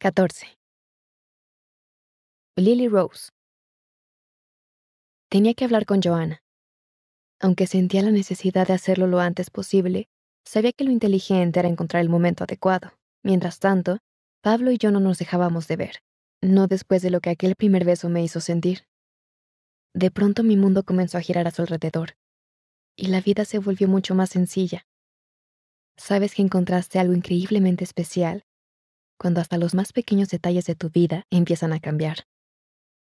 14. Lily Rose. Tenía que hablar con Joanna. Aunque sentía la necesidad de hacerlo lo antes posible, sabía que lo inteligente era encontrar el momento adecuado. Mientras tanto, Pablo y yo no nos dejábamos de ver, no después de lo que aquel primer beso me hizo sentir. De pronto mi mundo comenzó a girar a su alrededor, y la vida se volvió mucho más sencilla. Sabes que encontraste algo increíblemente especial cuando hasta los más pequeños detalles de tu vida empiezan a cambiar.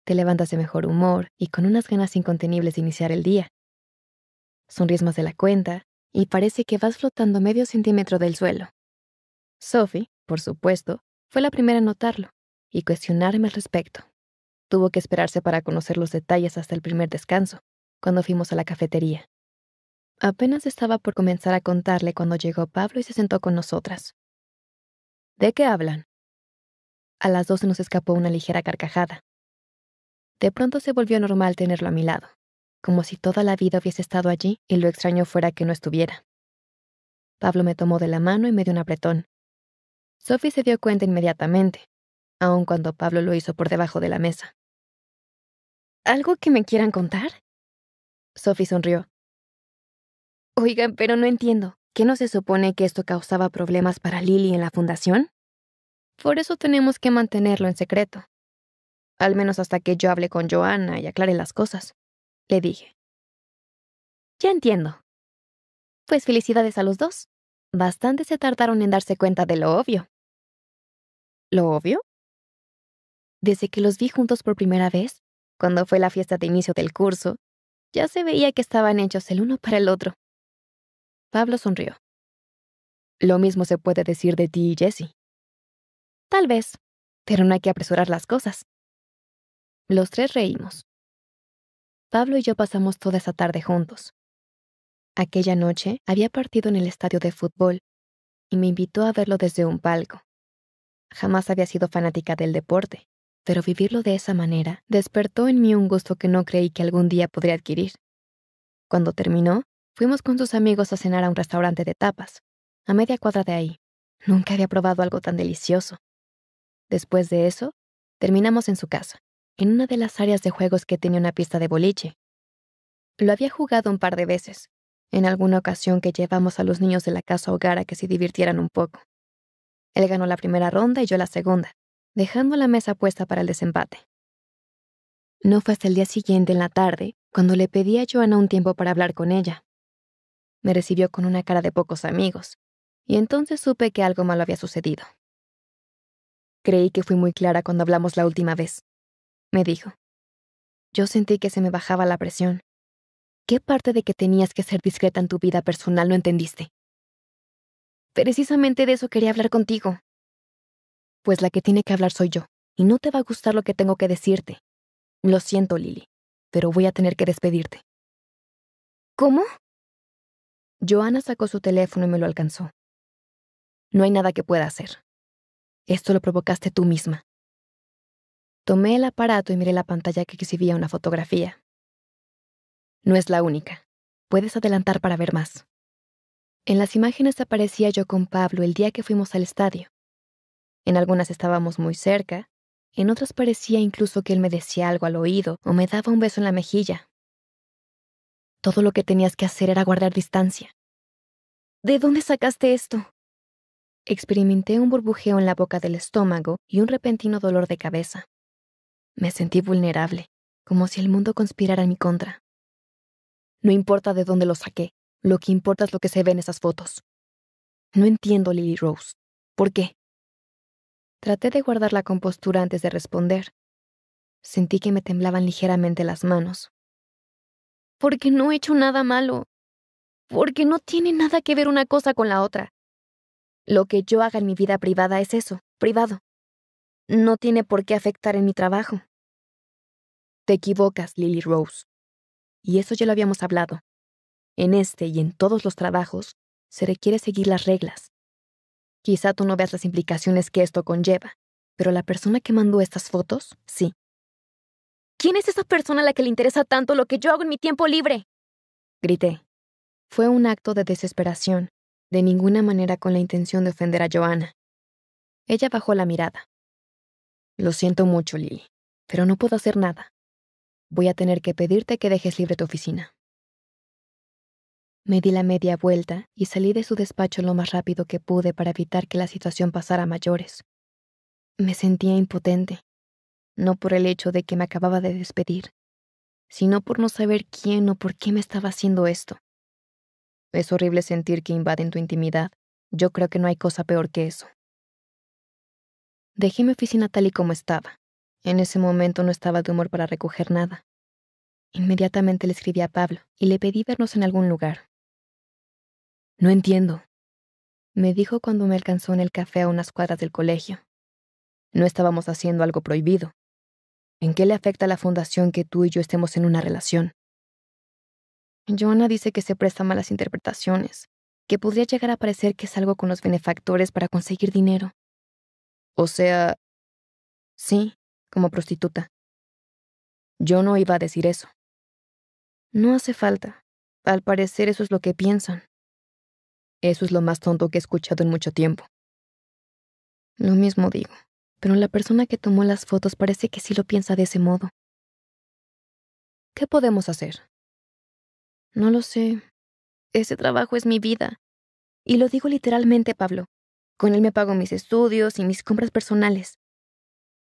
Te levantas de mejor humor y con unas ganas incontenibles de iniciar el día. Son más de la cuenta y parece que vas flotando medio centímetro del suelo. Sophie, por supuesto, fue la primera en notarlo y cuestionarme al respecto. Tuvo que esperarse para conocer los detalles hasta el primer descanso, cuando fuimos a la cafetería. Apenas estaba por comenzar a contarle cuando llegó Pablo y se sentó con nosotras. ¿De qué hablan? A las dos nos escapó una ligera carcajada. De pronto se volvió normal tenerlo a mi lado, como si toda la vida hubiese estado allí y lo extraño fuera que no estuviera. Pablo me tomó de la mano y me dio un apretón. Sophie se dio cuenta inmediatamente, aun cuando Pablo lo hizo por debajo de la mesa. ¿Algo que me quieran contar? Sophie sonrió. Oigan, pero no entiendo. ¿qué no se supone que esto causaba problemas para Lily en la fundación? Por eso tenemos que mantenerlo en secreto. Al menos hasta que yo hable con Joanna y aclare las cosas, le dije. Ya entiendo. Pues felicidades a los dos. Bastante se tardaron en darse cuenta de lo obvio. ¿Lo obvio? Desde que los vi juntos por primera vez, cuando fue la fiesta de inicio del curso, ya se veía que estaban hechos el uno para el otro. Pablo sonrió. Lo mismo se puede decir de ti y Jessie. Tal vez, pero no hay que apresurar las cosas. Los tres reímos. Pablo y yo pasamos toda esa tarde juntos. Aquella noche había partido en el estadio de fútbol y me invitó a verlo desde un palco. Jamás había sido fanática del deporte, pero vivirlo de esa manera despertó en mí un gusto que no creí que algún día podría adquirir. Cuando terminó, Fuimos con sus amigos a cenar a un restaurante de tapas, a media cuadra de ahí. Nunca había probado algo tan delicioso. Después de eso, terminamos en su casa, en una de las áreas de juegos que tenía una pista de boliche. Lo había jugado un par de veces, en alguna ocasión que llevamos a los niños de la casa hogar a que se divirtieran un poco. Él ganó la primera ronda y yo la segunda, dejando la mesa puesta para el desempate. No fue hasta el día siguiente en la tarde, cuando le pedí a Joana un tiempo para hablar con ella. Me recibió con una cara de pocos amigos, y entonces supe que algo malo había sucedido. Creí que fui muy clara cuando hablamos la última vez, me dijo. Yo sentí que se me bajaba la presión. ¿Qué parte de que tenías que ser discreta en tu vida personal no entendiste? Precisamente de eso quería hablar contigo. Pues la que tiene que hablar soy yo, y no te va a gustar lo que tengo que decirte. Lo siento, Lily, pero voy a tener que despedirte. ¿Cómo? Joana sacó su teléfono y me lo alcanzó. No hay nada que pueda hacer. Esto lo provocaste tú misma. Tomé el aparato y miré la pantalla que exhibía una fotografía. No es la única. Puedes adelantar para ver más. En las imágenes aparecía yo con Pablo el día que fuimos al estadio. En algunas estábamos muy cerca, en otras parecía incluso que él me decía algo al oído o me daba un beso en la mejilla. Todo lo que tenías que hacer era guardar distancia. ¿De dónde sacaste esto? Experimenté un burbujeo en la boca del estómago y un repentino dolor de cabeza. Me sentí vulnerable, como si el mundo conspirara en mi contra. No importa de dónde lo saqué, lo que importa es lo que se ve en esas fotos. No entiendo, Lily Rose. ¿Por qué? Traté de guardar la compostura antes de responder. Sentí que me temblaban ligeramente las manos porque no he hecho nada malo, porque no tiene nada que ver una cosa con la otra. Lo que yo haga en mi vida privada es eso, privado. No tiene por qué afectar en mi trabajo. Te equivocas, Lily Rose. Y eso ya lo habíamos hablado. En este y en todos los trabajos se requiere seguir las reglas. Quizá tú no veas las implicaciones que esto conlleva, pero la persona que mandó estas fotos, sí. ¿Quién es esa persona a la que le interesa tanto lo que yo hago en mi tiempo libre? Grité. Fue un acto de desesperación, de ninguna manera con la intención de ofender a Joana. Ella bajó la mirada. Lo siento mucho, Lily, pero no puedo hacer nada. Voy a tener que pedirte que dejes libre tu oficina. Me di la media vuelta y salí de su despacho lo más rápido que pude para evitar que la situación pasara a mayores. Me sentía impotente no por el hecho de que me acababa de despedir, sino por no saber quién o por qué me estaba haciendo esto. Es horrible sentir que invaden tu intimidad. Yo creo que no hay cosa peor que eso. Dejé mi oficina tal y como estaba. En ese momento no estaba de humor para recoger nada. Inmediatamente le escribí a Pablo y le pedí vernos en algún lugar. No entiendo, me dijo cuando me alcanzó en el café a unas cuadras del colegio. No estábamos haciendo algo prohibido. ¿En qué le afecta a la fundación que tú y yo estemos en una relación? Joana dice que se presta malas interpretaciones, que podría llegar a parecer que salgo con los benefactores para conseguir dinero. O sea, sí, como prostituta. Yo no iba a decir eso. No hace falta. Al parecer eso es lo que piensan. Eso es lo más tonto que he escuchado en mucho tiempo. Lo mismo digo pero la persona que tomó las fotos parece que sí lo piensa de ese modo. ¿Qué podemos hacer? No lo sé. Ese trabajo es mi vida. Y lo digo literalmente, Pablo. Con él me pago mis estudios y mis compras personales.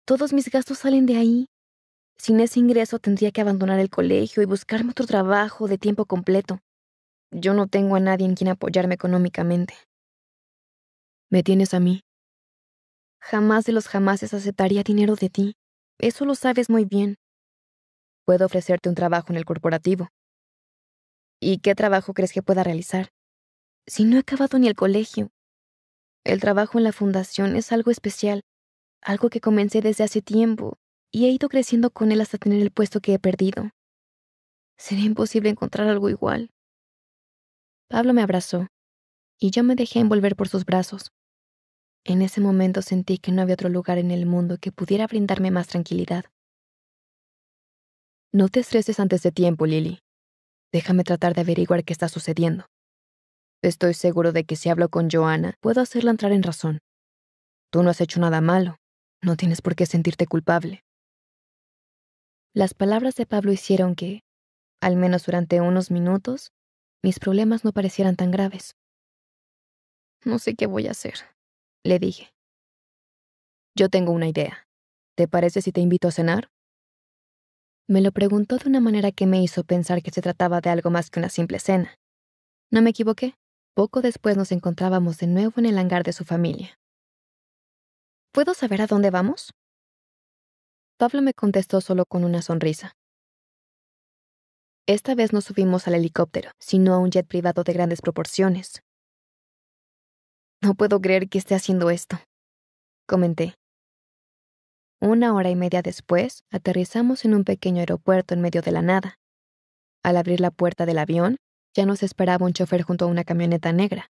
Todos mis gastos salen de ahí. Sin ese ingreso tendría que abandonar el colegio y buscarme otro trabajo de tiempo completo. Yo no tengo a nadie en quien apoyarme económicamente. Me tienes a mí. Jamás de los jamases aceptaría dinero de ti. Eso lo sabes muy bien. Puedo ofrecerte un trabajo en el corporativo. ¿Y qué trabajo crees que pueda realizar? Si no he acabado ni el colegio. El trabajo en la fundación es algo especial, algo que comencé desde hace tiempo y he ido creciendo con él hasta tener el puesto que he perdido. Sería imposible encontrar algo igual. Pablo me abrazó y yo me dejé envolver por sus brazos. En ese momento sentí que no había otro lugar en el mundo que pudiera brindarme más tranquilidad. No te estreses antes de tiempo, Lily. Déjame tratar de averiguar qué está sucediendo. Estoy seguro de que si hablo con Joana, puedo hacerla entrar en razón. Tú no has hecho nada malo. No tienes por qué sentirte culpable. Las palabras de Pablo hicieron que, al menos durante unos minutos, mis problemas no parecieran tan graves. No sé qué voy a hacer, le dije. Yo tengo una idea. ¿Te parece si te invito a cenar? Me lo preguntó de una manera que me hizo pensar que se trataba de algo más que una simple cena. No me equivoqué. Poco después nos encontrábamos de nuevo en el hangar de su familia. ¿Puedo saber a dónde vamos? Pablo me contestó solo con una sonrisa. Esta vez no subimos al helicóptero, sino a un jet privado de grandes proporciones, no puedo creer que esté haciendo esto, comenté. Una hora y media después, aterrizamos en un pequeño aeropuerto en medio de la nada. Al abrir la puerta del avión, ya nos esperaba un chofer junto a una camioneta negra,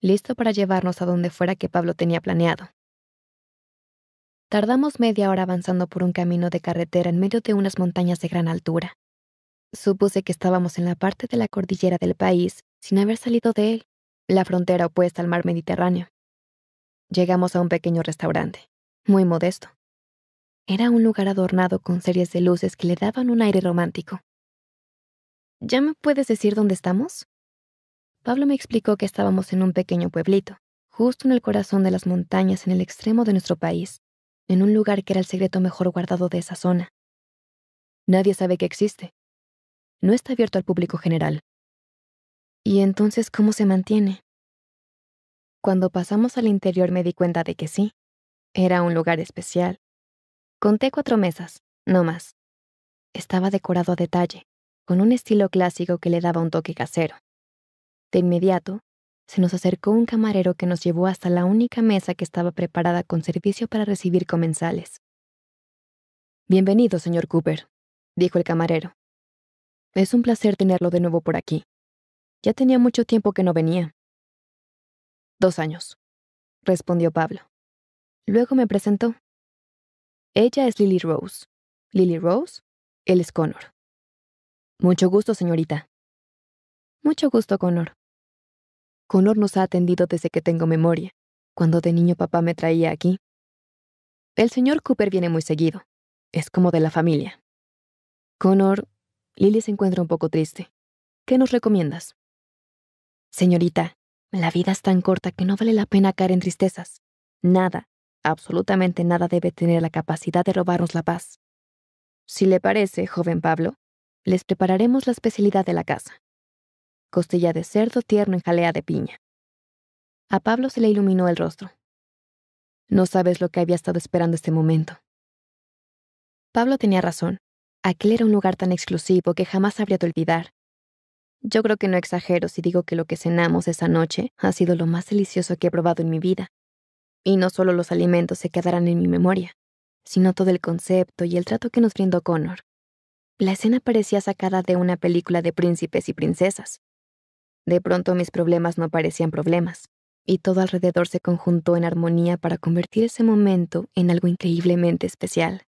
listo para llevarnos a donde fuera que Pablo tenía planeado. Tardamos media hora avanzando por un camino de carretera en medio de unas montañas de gran altura. Supuse que estábamos en la parte de la cordillera del país sin haber salido de él la frontera opuesta al mar Mediterráneo. Llegamos a un pequeño restaurante, muy modesto. Era un lugar adornado con series de luces que le daban un aire romántico. ¿Ya me puedes decir dónde estamos? Pablo me explicó que estábamos en un pequeño pueblito, justo en el corazón de las montañas en el extremo de nuestro país, en un lugar que era el secreto mejor guardado de esa zona. Nadie sabe que existe. No está abierto al público general. ¿Y entonces cómo se mantiene? Cuando pasamos al interior me di cuenta de que sí. Era un lugar especial. Conté cuatro mesas, no más. Estaba decorado a detalle, con un estilo clásico que le daba un toque casero. De inmediato, se nos acercó un camarero que nos llevó hasta la única mesa que estaba preparada con servicio para recibir comensales. Bienvenido, señor Cooper, dijo el camarero. Es un placer tenerlo de nuevo por aquí. Ya tenía mucho tiempo que no venía. Dos años, respondió Pablo. Luego me presentó. Ella es Lily Rose. Lily Rose, él es Connor. Mucho gusto, señorita. Mucho gusto, Connor. Connor nos ha atendido desde que tengo memoria, cuando de niño papá me traía aquí. El señor Cooper viene muy seguido. Es como de la familia. Connor, Lily se encuentra un poco triste. ¿Qué nos recomiendas? Señorita, la vida es tan corta que no vale la pena caer en tristezas. Nada, absolutamente nada debe tener la capacidad de robarnos la paz. Si le parece, joven Pablo, les prepararemos la especialidad de la casa. Costilla de cerdo tierno en jalea de piña. A Pablo se le iluminó el rostro. No sabes lo que había estado esperando este momento. Pablo tenía razón. Aquel era un lugar tan exclusivo que jamás habría de olvidar, yo creo que no exagero si digo que lo que cenamos esa noche ha sido lo más delicioso que he probado en mi vida. Y no solo los alimentos se quedarán en mi memoria, sino todo el concepto y el trato que nos brindó Connor. La escena parecía sacada de una película de príncipes y princesas. De pronto mis problemas no parecían problemas, y todo alrededor se conjuntó en armonía para convertir ese momento en algo increíblemente especial.